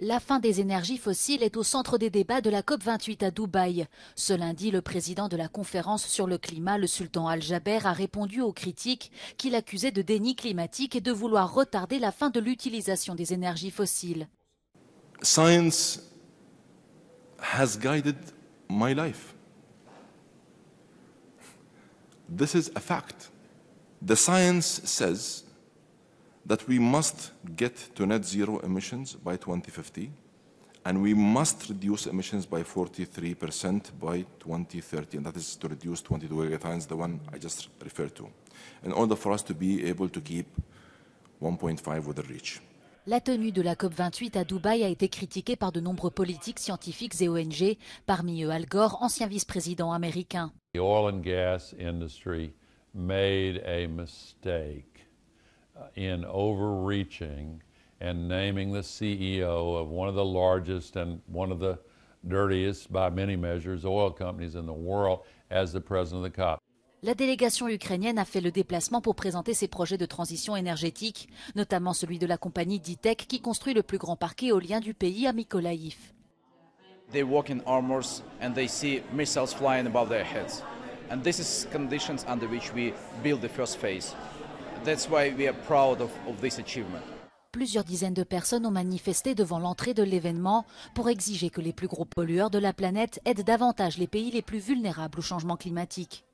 La fin des énergies fossiles est au centre des débats de la COP28 à Dubaï. Ce lundi, le président de la conférence sur le climat, le sultan Al-Jaber, a répondu aux critiques qu'il accusait de déni climatique et de vouloir retarder la fin de l'utilisation des énergies fossiles. Science has guided my life. This is a fact. The science says that we must get to net zero emissions by 2050 and we must reduce emissions by 43% by 2030, and that is to reduce 22 gigatons, the one I just referred to, in order for us to be able to keep 1.5 the reach. La tenue de la COP28 à Dubaï a été critiquée par de nombreux politiques, scientifiques et ONG, parmi eux Al Gore, ancien vice-président américain. The oil and gas industry made a mistake in overreaching and naming the CEO of one of the largest and one of the dirtiest, by many measures, oil companies in the world as the president of the COP. La délégation ukrainienne a fait le déplacement pour présenter ses projets de transition énergétique, notamment celui de la compagnie Ditech qui construit le plus grand parc éolien du pays à Mykolaïv. They walk in armors and they see missiles flying above their heads. And this is conditions under which we build the first phase. That's why we are proud of, this Plusieurs dizaines de personnes ont manifesté devant l'entrée de l'événement pour exiger que les plus gros pollueurs de la planète aident davantage les pays les plus vulnérables au changement climatique.